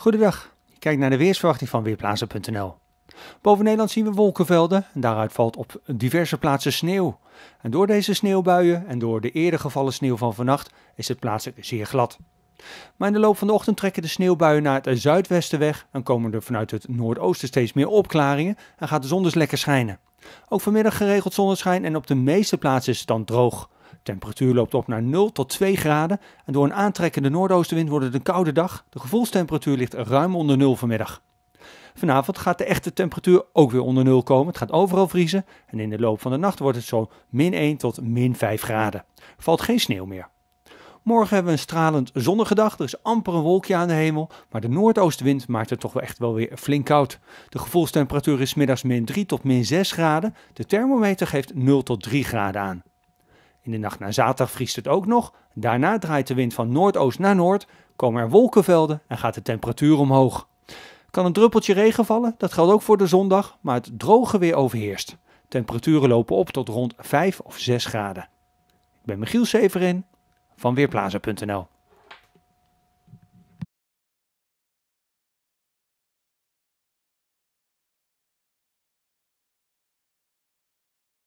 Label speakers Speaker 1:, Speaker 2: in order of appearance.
Speaker 1: Goedendag, je naar de weersverwachting van Weerplaatsen.nl. Boven Nederland zien we wolkenvelden en daaruit valt op diverse plaatsen sneeuw. En door deze sneeuwbuien en door de eerder gevallen sneeuw van vannacht is het plaatselijk zeer glad. Maar in de loop van de ochtend trekken de sneeuwbuien naar het zuidwesten weg en komen er vanuit het noordoosten steeds meer opklaringen en gaat de zon dus lekker schijnen. Ook vanmiddag geregeld zonneschijn en op de meeste plaatsen is het dan droog temperatuur loopt op naar 0 tot 2 graden en door een aantrekkende noordoostenwind wordt het een koude dag. De gevoelstemperatuur ligt ruim onder 0 vanmiddag. Vanavond gaat de echte temperatuur ook weer onder 0 komen. Het gaat overal vriezen en in de loop van de nacht wordt het zo min 1 tot min 5 graden. Er valt geen sneeuw meer. Morgen hebben we een stralend zonnige dag. Er is amper een wolkje aan de hemel. Maar de noordoostenwind maakt het toch wel echt wel weer flink koud. De gevoelstemperatuur is middags min 3 tot min 6 graden. De thermometer geeft 0 tot 3 graden aan. In de nacht naar zaterdag vriest het ook nog. Daarna draait de wind van noordoost naar noord, komen er wolkenvelden en gaat de temperatuur omhoog. Kan een druppeltje regen vallen, dat geldt ook voor de zondag, maar het droge weer overheerst. Temperaturen lopen op tot rond 5 of 6 graden. Ik ben Michiel Severin van Weerplaza.nl